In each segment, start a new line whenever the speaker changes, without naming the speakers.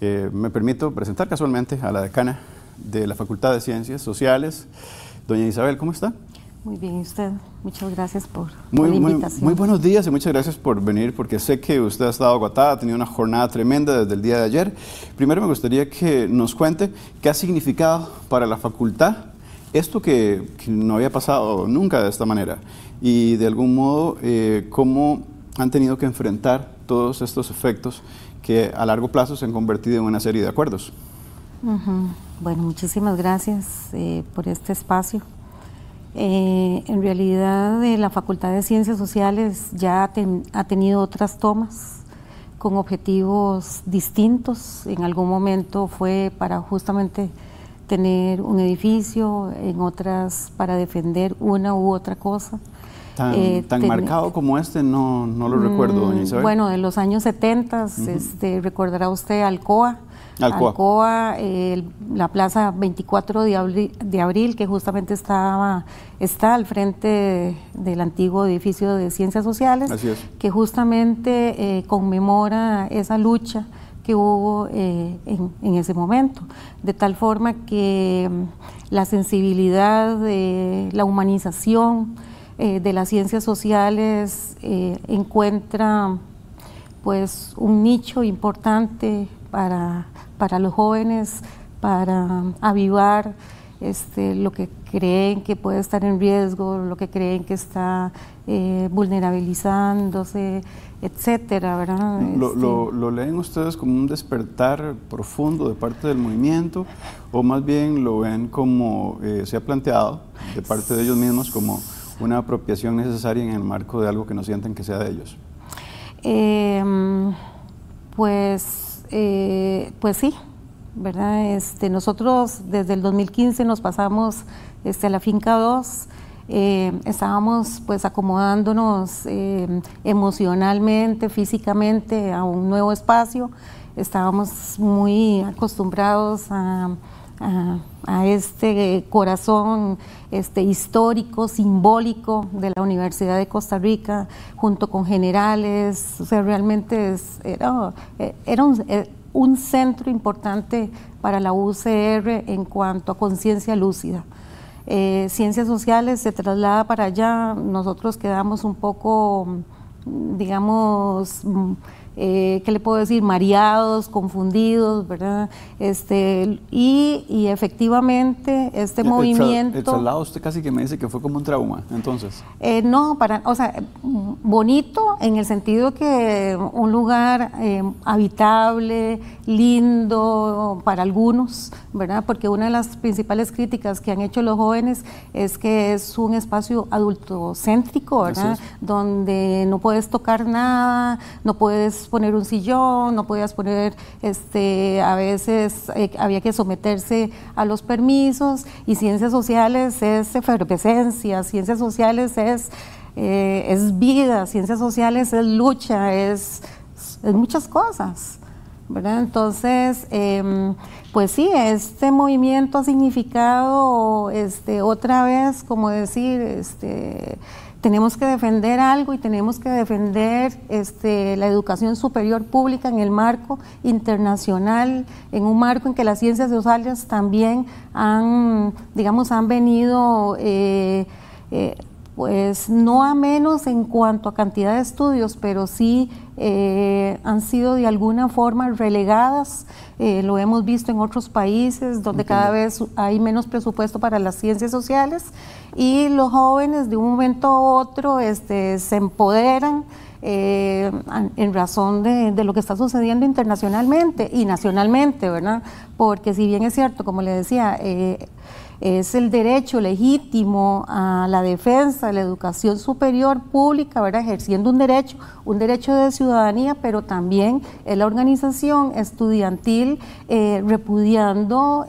Eh, me permito presentar casualmente a la decana de la Facultad de Ciencias Sociales, doña Isabel, ¿cómo está?
Muy bien, usted, muchas gracias por,
muy, la invitación. Muy, buenos días y muchas gracias por venir, porque sé que usted ha estado agotada, ha tenido una jornada tremenda desde el día de ayer. Primero me gustaría que nos cuente qué ha significado para la facultad esto que, no había pasado nunca de esta manera y de algún modo eh, cómo han tenido que enfrentar todos estos efectos que a largo plazo se han convertido en una serie de acuerdos.
Bueno, muchísimas gracias eh, por este espacio. Eh, en realidad, eh, la Facultad de Ciencias Sociales ya ha, tenido otras tomas con objetivos distintos. En algún momento fue para justamente tener un edificio, en otras para defender una u otra cosa. Tan, eh, tan marcado
como este no, no lo recuerdo, doña mm, Isabel. Bueno,
de los años 70, este, recordará usted Alcoa.
Alcoa,
la plaza 24 de abril, de abril, que justamente estaba, está al frente del antiguo edificio de Ciencias Sociales, que justamente eh, conmemora esa lucha que hubo eh, en, en, ese momento, de tal forma que mm, la sensibilidad, la humanización, eh, de las ciencias sociales eh, encuentra pues un nicho importante para, los jóvenes, para avivar este, lo que creen que puede estar en riesgo, lo que creen que está eh, vulnerabilizándose, etcétera, este, Lo,
leen ustedes como un despertar profundo de parte del movimiento o más bien lo ven como se ha planteado de parte de ellos mismos como una apropiación necesaria en el marco de algo que no sienten que sea de ellos?
Em, pues, eh, pues sí, ¿verdad? Este, nosotros desde el 2015 nos pasamos este, a la finca 2. Em, estábamos pues acomodándonos em, emocionalmente, físicamente a un nuevo espacio. Estábamos muy acostumbrados a, a, este corazón este, histórico, simbólico de la Universidad de Costa Rica, junto con generales. O sea, realmente era, era eh, un, centro importante para la UCR en cuanto a conciencia lúcida. Eh, ciencias sociales se traslada para allá, nosotros quedamos un poco, digamos, eh, ¿qué le puedo decir? Mareados, confundidos, ¿verdad? Este, y, efectivamente este movimiento... el traslado
usted casi que me dice que fue como un trauma, entonces.
Eh, no, para, o sea, bonito en el sentido que un lugar eh, habitable, lindo para algunos, ¿verdad? Porque una de las principales críticas que han hecho los jóvenes es que es un espacio adultocéntrico, ¿verdad? Donde no puedes tocar nada, no puedes poner un sillón, no podías poner, este, a veces eh, había que someterse a los permisos y ciencias sociales es efervescencia, ciencias sociales es, eh, es vida, ciencias sociales es lucha, es, muchas cosas. ¿verdad? Entonces, em, pues sí, este movimiento ha significado este, otra vez, como decir, este, tenemos que defender algo y tenemos que defender este, la educación superior pública en el marco internacional, en un marco en que las ciencias sociales también han, digamos, han venido... Eh, eh, pues, no a menos en cuanto a cantidad de estudios, pero sí eh, han sido de alguna forma relegadas. lo hemos visto en otros países donde cada vez hay menos presupuesto para las ciencias sociales y los jóvenes de un momento a otro este, se empoderan eh, en razón de, lo que está sucediendo internacionalmente y nacionalmente, ¿verdad? Porque si bien es cierto, como le decía, eh, es el derecho legítimo a la defensa, de la educación superior pública, ¿verdad? ejerciendo un derecho, un derecho de ciudadanía, pero también es la organización estudiantil eh, repudiando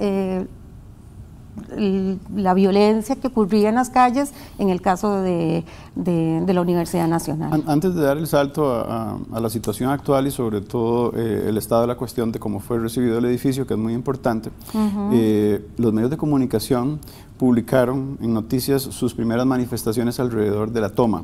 la violencia que ocurría en las calles en el caso de, la Universidad Nacional.
Antes de dar el salto a, la situación actual y sobre todo eh, el estado de la cuestión de cómo fue recibido el edificio, que es muy importante, eh, los medios de comunicación publicaron en noticias sus primeras manifestaciones alrededor de la toma.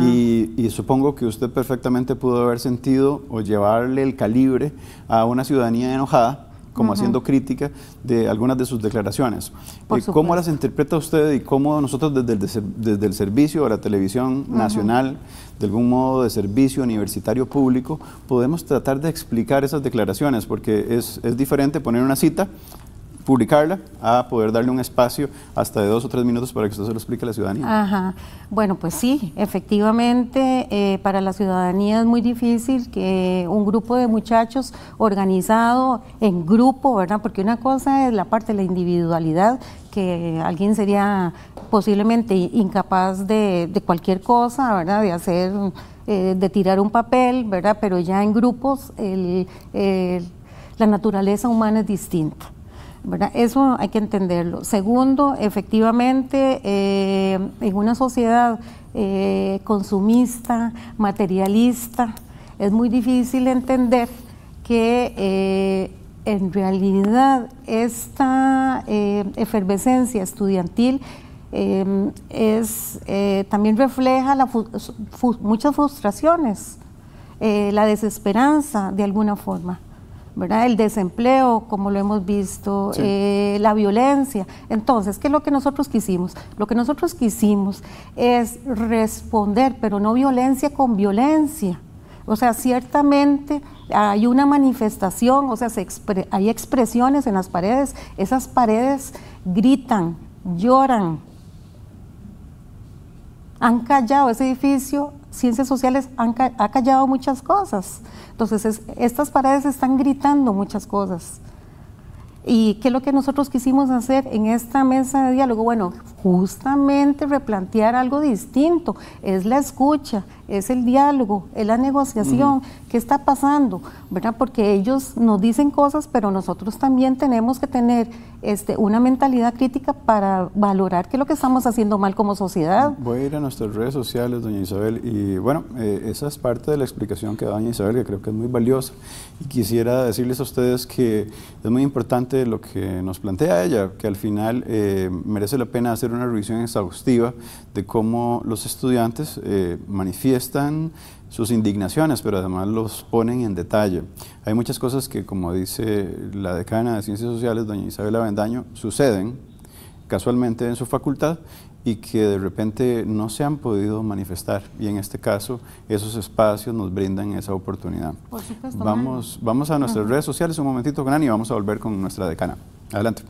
y, supongo que usted perfectamente pudo haber sentido o llevarle el calibre a una ciudadanía enojada como haciendo crítica de algunas de sus declaraciones. Eh, ¿Cómo las interpreta usted y cómo nosotros desde el, servicio de la televisión nacional, de algún modo de servicio universitario público, podemos tratar de explicar esas declaraciones? Porque es diferente poner una cita publicarla a poder darle un espacio hasta de dos o tres minutos para que usted se lo explique a la ciudadanía.
Ajá. Bueno, pues sí, efectivamente, eh, para la ciudadanía es muy difícil que un grupo de muchachos organizado en grupo, ¿verdad? Porque una cosa es la parte de la individualidad, que alguien sería posiblemente incapaz de, cualquier cosa, ¿verdad? De hacer, eh, de tirar un papel, ¿verdad? Pero ya en grupos la naturaleza humana es distinta. Eso hay que entenderlo. Segundo, efectivamente, eh, en una sociedad eh, consumista, materialista, es muy difícil entender que eh, en realidad esta efervescencia estudiantil es, también refleja muchas frustraciones, la desesperanza de alguna forma. El desempleo, como lo hemos visto, eh, la violencia. Entonces, ¿qué es lo que nosotros quisimos? Lo que nosotros quisimos es responder, pero no violencia con violencia. O sea, ciertamente hay una manifestación, o sea, hay expresiones en las paredes, esas paredes gritan, lloran. Han callado ese edificio, ciencias sociales han ha callado muchas cosas. Entonces, estas paredes están gritando muchas cosas. ¿Y qué es lo que nosotros quisimos hacer en esta mesa de diálogo? Bueno, justamente replantear algo distinto, es la escucha, es el diálogo, es la negociación, qué está pasando, ¿verdad? Porque ellos nos dicen cosas, pero nosotros también tenemos que tener este, una mentalidad crítica para valorar qué es lo que estamos haciendo mal como sociedad.
Voy a ir a nuestras redes sociales, doña Isabel, y bueno, eh, esa es parte de la explicación que da doña Isabel, que creo que es muy valiosa, y quisiera decirles a ustedes que es muy importante lo que nos plantea ella, que al final eh, merece la pena hacer una revisión exhaustiva de cómo los estudiantes eh, manifiestan están sus indignaciones, pero además los ponen en detalle. Hay muchas cosas que, como dice la decana de Ciencias Sociales, doña Isabela Avendaño, suceden casualmente en su facultad y que de repente no se han podido manifestar. Y en este caso, esos espacios nos brindan esa oportunidad.
vamos, vamos a nuestras redes
sociales un momentito, Gran, y vamos a volver con nuestra decana. Adelante.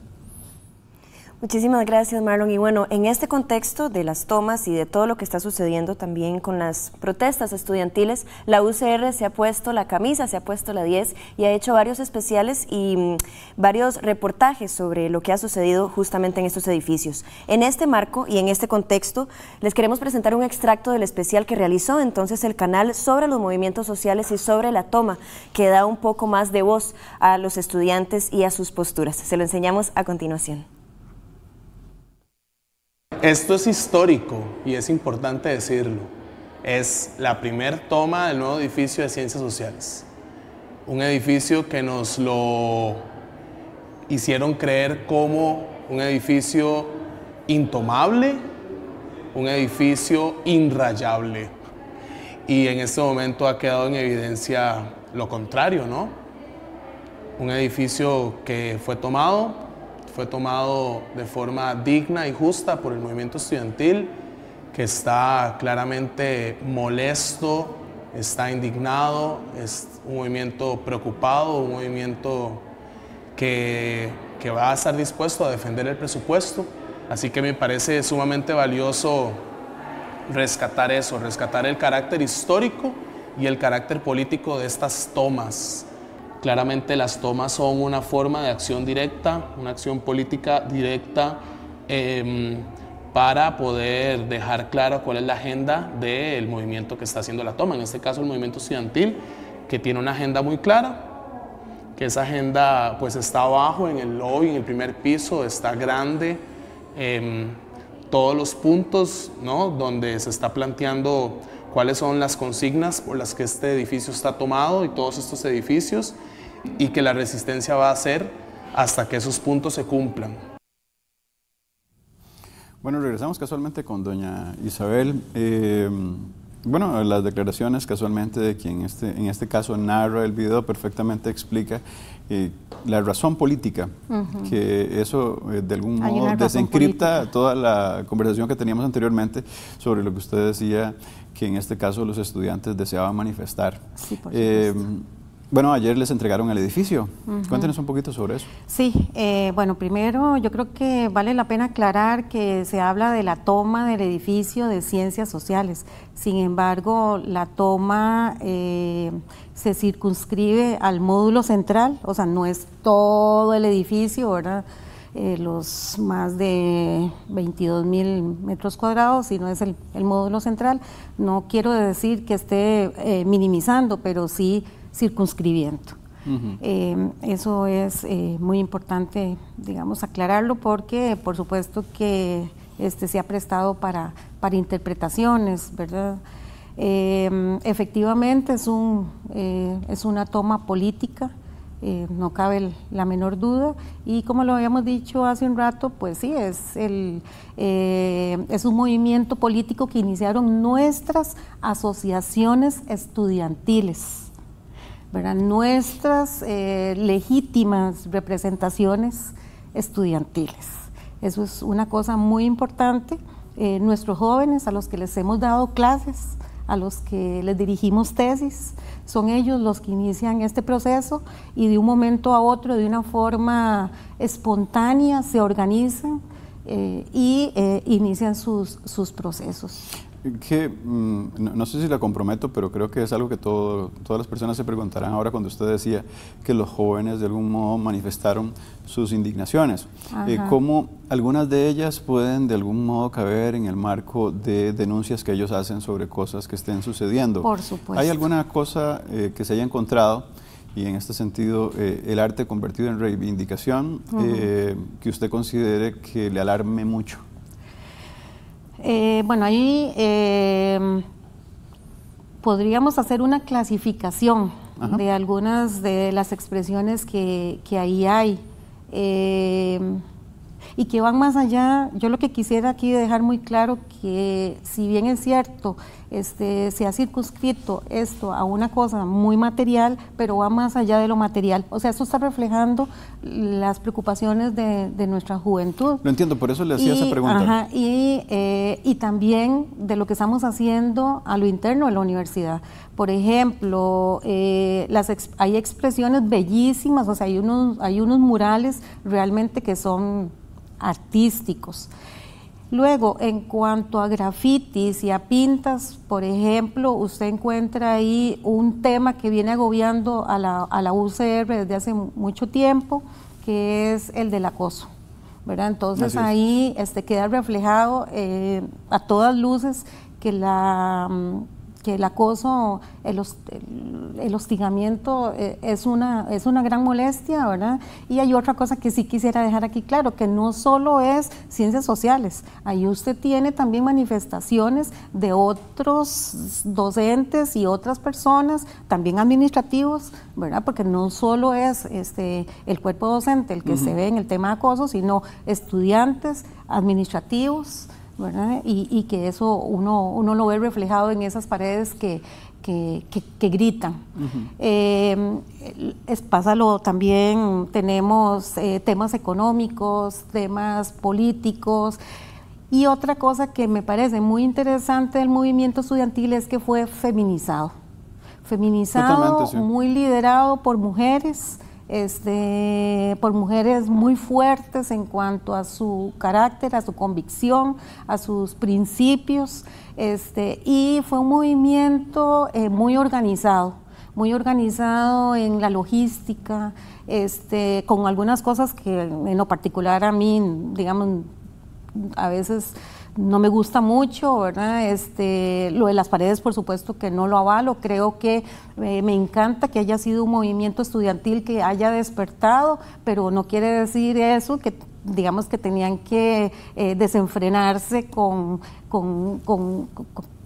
Muchísimas
gracias, Marlon. Y bueno, en este contexto de las tomas y de todo lo que está sucediendo también con las protestas estudiantiles, la UCR se ha puesto la camisa, se ha puesto la 10 y ha hecho varios especiales y mm, varios reportajes sobre lo que ha sucedido justamente en estos edificios. En este marco y en este contexto, les queremos presentar un extracto del especial que realizó entonces el canal sobre los movimientos sociales y sobre la toma, que da un poco más de voz a los estudiantes y a sus posturas. Se lo enseñamos a continuación.
Esto es histórico y es importante decirlo. Es la primer toma del nuevo edificio de ciencias sociales. Un edificio que nos lo hicieron creer como un edificio intomable, un edificio inrayable. Y en este momento ha quedado en evidencia lo contrario, ¿no? Un edificio que fue tomado fue tomado de forma digna y justa por el movimiento estudiantil, que está claramente molesto, está indignado, es un movimiento preocupado, un movimiento que, que va a estar dispuesto a defender el presupuesto. Así que me parece sumamente valioso rescatar eso, rescatar el carácter histórico y el carácter político de estas tomas Claramente las tomas son una forma de acción directa, una acción política directa em, para poder dejar claro cuál es la agenda del movimiento que está haciendo la toma. En este caso el movimiento estudiantil, que tiene una agenda muy clara, que esa agenda pues está abajo en el lobby, en el primer piso, está grande, em, todos los puntos donde se está planteando cuáles son las consignas por las que este edificio está tomado y todos estos edificios y que la resistencia va a ser hasta que esos puntos se cumplan.
Bueno, regresamos casualmente con doña Isabel. Eh, bueno, las declaraciones casualmente de quien este, en este caso narra el video perfectamente explica eh, la razón política, que eso eh, de algún modo desencripta toda la conversación que teníamos anteriormente sobre lo que usted decía, que en este caso los estudiantes deseaban manifestar. Sí, bueno, ayer les entregaron el edificio. Cuéntenos un poquito sobre eso.
Sí, eh, bueno, primero yo creo que vale la pena aclarar que se habla de la toma del edificio de ciencias sociales. Sin embargo, la toma eh, se circunscribe al módulo central, o sea, no es todo el edificio, eh, los más de 22 mil metros cuadrados, sino es el, módulo central. No quiero decir que esté minimizando, pero sí circunscribiendo. Eh, eso es eh, muy importante, digamos, aclararlo porque por supuesto que este, se ha prestado para, para interpretaciones, ¿verdad? Eh, efectivamente es, un, es una toma política, no cabe la menor duda, y como lo habíamos dicho hace un rato, pues sí, es, el, es un movimiento político que iniciaron nuestras asociaciones estudiantiles nuestras eh, legítimas representaciones estudiantiles. Eso es una cosa muy importante. Eh, nuestros jóvenes a los que les hemos dado clases, a los que les dirigimos tesis, son ellos los que inician este proceso y de un momento a otro, de una forma espontánea, se organizan eh, y inician sus, sus procesos
que mm, no, sé si la comprometo, pero creo que es algo que todas las personas se preguntarán ahora cuando usted decía que los jóvenes de algún modo manifestaron sus indignaciones. como eh, ¿Cómo algunas de ellas pueden de algún modo caber en el marco de denuncias que ellos hacen sobre cosas que estén sucediendo? ¿Hay alguna cosa eh, que se haya encontrado? y en este sentido eh, el arte convertido en reivindicación, que usted considere que le alarme mucho.
Eh, bueno, ahí eh, podríamos hacer una clasificación de algunas de las expresiones que, ahí hay eh, y que van más allá. Yo lo que quisiera aquí dejar muy claro que si bien es cierto, este, se ha circunscrito esto a una cosa muy material, pero va más allá de lo material. O sea, eso está reflejando las preocupaciones de, nuestra juventud.
Lo entiendo, por eso le hacía esa pregunta.
Eh, y, también de lo que estamos haciendo a lo interno de la universidad. Por ejemplo, eh, hay expresiones bellísimas, o sea, hay unos, hay unos murales realmente que son artísticos. Luego, en cuanto a grafitis y a pintas, por ejemplo, usted encuentra ahí un tema que viene agobiando a la, a UCR desde hace mucho tiempo, que es el del acoso. Entonces ahí este, queda reflejado eh, a todas luces que la mm, que el acoso, el, hostigamiento eh, es una, es una gran molestia, ¿verdad? Y hay otra cosa que sí quisiera dejar aquí claro, que no solo es ciencias sociales, ahí usted tiene también manifestaciones de otros docentes y otras personas, también administrativos, ¿verdad? Porque no solo es este, el cuerpo docente el que se ve en el tema de acoso, sino estudiantes, administrativos, y, que eso uno, uno lo ve reflejado en esas paredes que, que, gritan. Eh, también, tenemos eh, temas económicos, temas políticos. Y otra cosa que me parece muy interesante del movimiento estudiantil es que fue feminizado. Feminizado, muy liderado por mujeres este, por mujeres muy fuertes en cuanto a su carácter, a su convicción, a sus principios, este, y fue un movimiento eh, muy organizado, muy organizado en la logística, este, con algunas cosas que en lo particular a mí, digamos, a veces no me gusta mucho, ¿verdad? Este, lo de las paredes, por supuesto que no lo avalo. Creo que eh, me encanta que haya sido un movimiento estudiantil que haya despertado, pero no quiere decir eso que digamos que tenían que eh, desenfrenarse con, con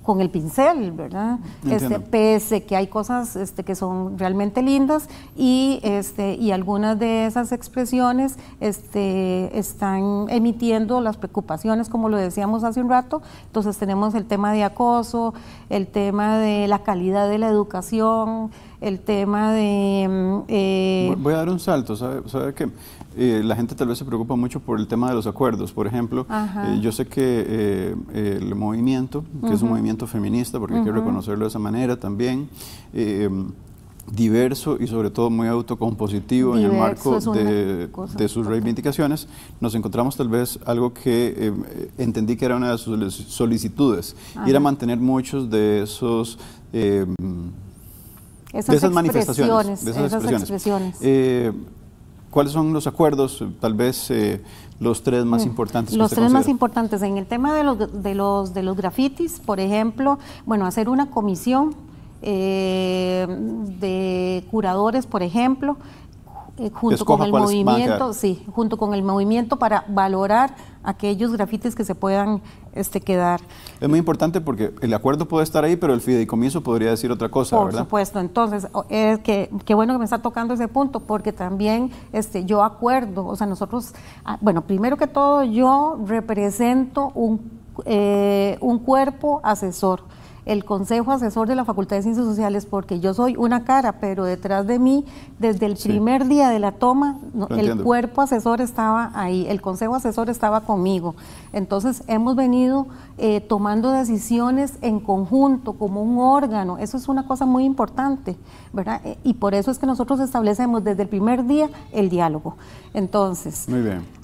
con el pincel, ¿verdad? Este, pese que hay cosas este, que son realmente lindas y, este, y algunas de esas expresiones este, están emitiendo las preocupaciones, como lo decíamos hace un rato. Entonces tenemos el tema de acoso, el tema de la calidad de la educación, el tema de... Mm, eh, voy
a dar un salto, ¿sabe, ¿sabe qué? Eh, la gente tal vez se preocupa mucho por el tema de los acuerdos. Por ejemplo, eh, yo sé que eh, el movimiento, que es un movimiento feminista, porque hay que reconocerlo de esa manera también, diverso y sobre todo muy autocompositivo en el marco de, sus reivindicaciones, nos encontramos tal vez algo que entendí que era una de sus solicitudes, era mantener muchos de esos... esas manifestaciones, de esas, expresiones. ¿Cuáles son los acuerdos, tal vez eh, los tres más mm. importantes? Los tres más
importantes. En el tema de los, de, los, de los grafitis, por ejemplo, bueno, hacer una comisión eh, de curadores, por ejemplo, eh, junto con el movimiento, sí, junto con el movimiento para valorar aquellos grafitis que se puedan este, quedar.
Es muy importante porque el acuerdo puede estar ahí, pero el fideicomiso podría decir otra cosa, Por ¿verdad? Por
supuesto, entonces, es eh, que, qué bueno que me está tocando ese punto, porque también este, yo acuerdo, o sea, nosotros, ah, bueno, primero que todo, yo represento un, eh, un cuerpo asesor el Consejo Asesor de la Facultad de Ciencias Sociales porque yo soy una cara, pero detrás de mí, desde el primer día de la toma, el cuerpo asesor estaba ahí, el consejo asesor estaba conmigo. Entonces hemos venido eh, tomando decisiones en conjunto, como un órgano. Eso es una cosa muy importante, ¿verdad? Eh, y por eso es que nosotros establecemos desde el primer día el diálogo. Entonces,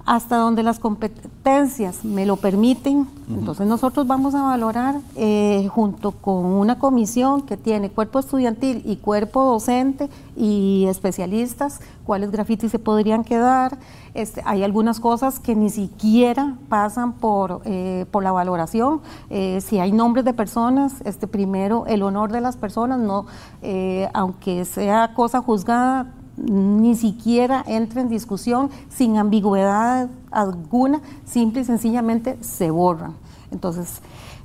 hasta donde las competencias me lo permiten, entonces nosotros vamos a valorar eh, junto con una comisión que tiene cuerpo estudiantil y cuerpo docente y especialistas cuáles grafitis se pueden podrían quedar. Este, hay algunas cosas que ni siquiera pasan por, eh, por la valoración. Eh, si hay nombres de personas, este, primero el honor de las personas, no, eh, aunque sea cosa juzgada, ni siquiera entra en discusión sin ambigüedad alguna, simple y sencillamente se borran. Entonces,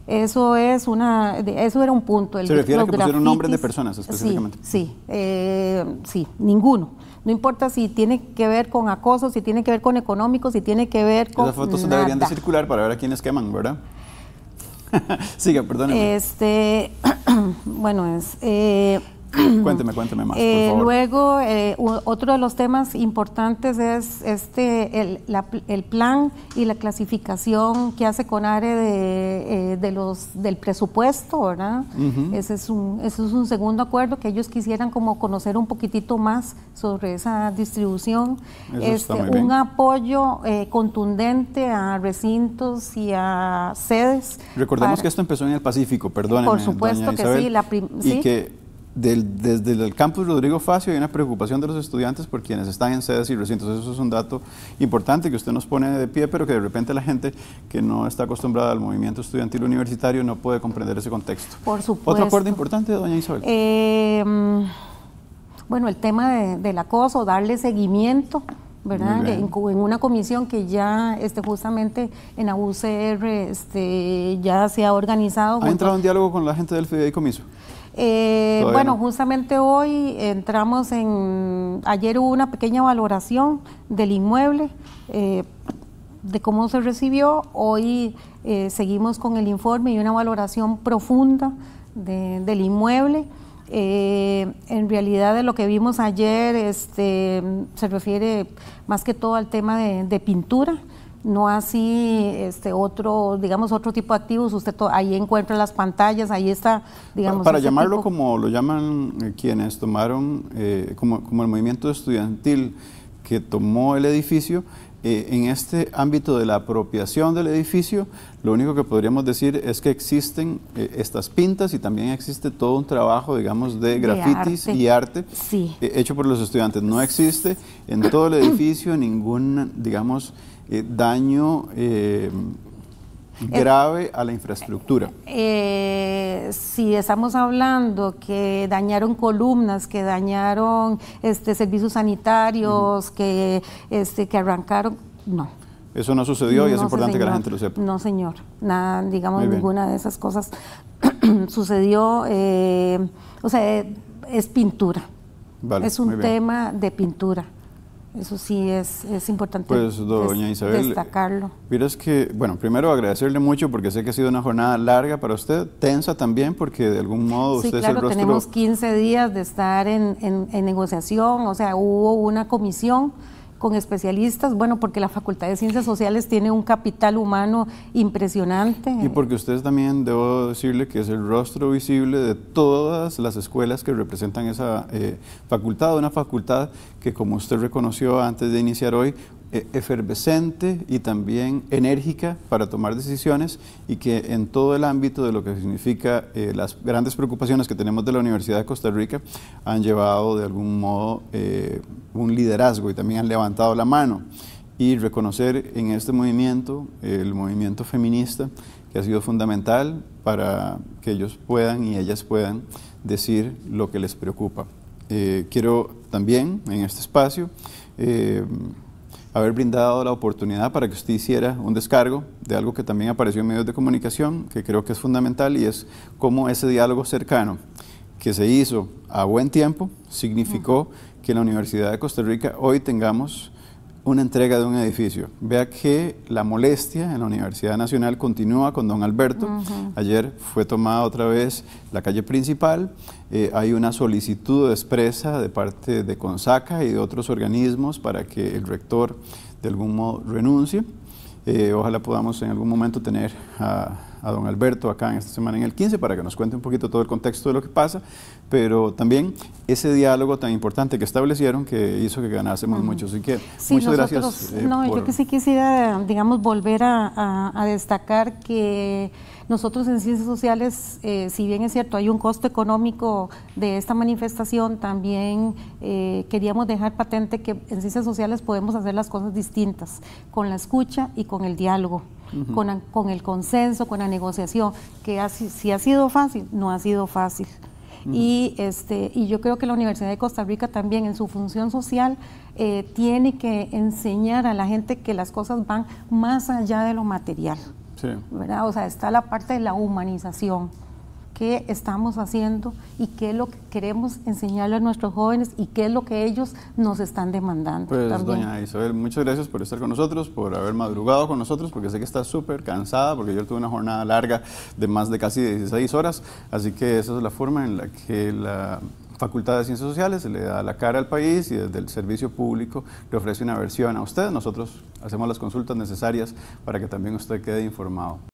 eso es una, eso era un punto. El, Se refiere a que pusieron nombres de personas específicamente. Sí, sí, eh, sí ninguno. No importa si tiene que ver con acoso, si tiene que ver con económicos, si tiene que ver con. Las fotos deberían de circular
para ver a quiénes queman, ¿verdad? Siga, perdóneme.
Este, bueno, es. Eh,
cuénteme, cuénteme más. Eh,
luego, eh, otro de los temas importantes es este el, plan y la clasificación que hace CONARE de, eh, de los, del presupuesto, ¿verdad? ese, es un, es un segundo acuerdo que ellos quisieran como conocer un poquitito más sobre esa distribución. Este, un apoyo contundente a recintos y a sedes. Recordemos que esto
empezó en el Pacífico, perdón. Por supuesto que sí, la desde el campus Rodrigo Facio hay una preocupación de los estudiantes por quienes están en sedes y recintos. Eso es un dato importante que usted nos pone de pie, pero que de repente la gente que no está acostumbrada al movimiento estudiantil universitario no puede comprender ese contexto. Por supuesto. ¿Otro acuerdo importante, doña Isabel?
Eh, bueno, el tema de, del acoso, darle seguimiento. ¿verdad? En, una comisión que ya este, justamente en AUCR este, ya se ha organizado. ¿Ha entrado
en diálogo con la gente del fideicomiso?
Eh, bueno, justamente hoy entramos en, ayer hubo una pequeña valoración del inmueble, eh, de cómo se recibió, hoy eh, seguimos con el informe y una valoración profunda del inmueble. Eh, en realidad de lo que vimos ayer este, se refiere más que todo al tema de pintura no así este otro, digamos, otro tipo de activos. Usted ahí encuentra las pantallas, ahí está, digamos. Para, llamarlo
como lo llaman eh, quienes tomaron, eh, como, el movimiento estudiantil que tomó el edificio, eh, en este ámbito de la apropiación del edificio, lo único que podríamos decir es que existen estas pintas y también existe todo un trabajo, digamos, de grafitis y arte hecho por los estudiantes. No existe en todo el edificio ningún, digamos, eh, daño eh, grave a la infraestructura.
Eh, si estamos hablando que dañaron columnas, que dañaron este, servicios sanitarios, que, este, que arrancaron, no.
Eso no sucedió y es importante que la gente lo sepa.
No, señor. Nada, digamos, ninguna de esas cosas sucedió. o sea, es pintura. es un tema de pintura. Eso sí es, es importante pues, doña destacarlo.
que, bueno, primero agradecerle mucho porque sé que ha sido una jornada larga para usted, tensa también porque de algún modo sí, claro, tenemos
15 días de estar en, en negociación, o sea, hubo una comisión con especialistas, bueno, porque la Facultad de Ciencias Sociales tiene un capital humano impresionante. Y
porque ustedes también, debo decirle, que es el rostro visible de todas las escuelas que representan esa eh, facultad, una facultad que como usted reconoció antes de iniciar hoy, e-, efervescente y también enérgica para tomar decisiones y que en todo el ámbito de lo que significa eh, las grandes preocupaciones que tenemos de la Universidad de Costa Rica han llevado de algún modo eh, un liderazgo y también han levantado la mano y reconocer en este movimiento, el movimiento feminista, que ha sido fundamental para que ellos puedan y ellas puedan decir lo que les preocupa. Eh, quiero también en este espacio eh, haber brindado la oportunidad para que usted hiciera un descargo de algo que también apareció en medios de comunicación, que creo que es fundamental, y es cómo ese diálogo cercano que se hizo a buen tiempo significó que la Universidad de Costa Rica hoy tengamos una entrega de un edificio. Vea que la molestia en la Universidad Nacional continúa con don Alberto. Ayer fue tomada otra vez la calle principal. Eh, hay una solicitud expresa de parte de CONSACA y de otros organismos para que el rector de algún modo renuncie. Eh, ojalá podamos en algún momento tener a a don Alberto acá en esta semana en el 15 para que nos cuente un poquito todo el contexto de lo que pasa, pero también ese diálogo tan importante que establecieron que hizo que ganásemos mucho. Así que sí, muchas nosotros, gracias. Eh, no, yo que sí
quisiera, digamos, volver a, destacar que nosotros en ciencias sociales, eh, si bien es cierto, hay un costo económico de esta manifestación, también eh, queríamos dejar patente que en ciencias sociales podemos hacer las cosas distintas, con la escucha y con el diálogo con, el consenso, con la negociación, que si ha sido fácil, no ha sido fácil. Y, este, y yo creo que la Universidad de Costa Rica también en su función social eh, tiene que enseñar a la gente que las cosas van más allá de lo material. O sea, está la parte de la humanización qué estamos haciendo y qué es lo que queremos enseñarle a nuestros jóvenes y qué es lo que ellos nos están demandando.
Pues doña Isabel, muchas gracias por estar con nosotros, por haber madrugado con nosotros, porque sé que está súper cansada, porque yo tuve una jornada larga de más de casi 16 horas, así que esa es la forma en la que la Facultad de Ciencias Sociales le da la cara al país y desde el servicio público le ofrece una versión a usted. Nosotros hacemos las consultas necesarias para que también usted quede informado.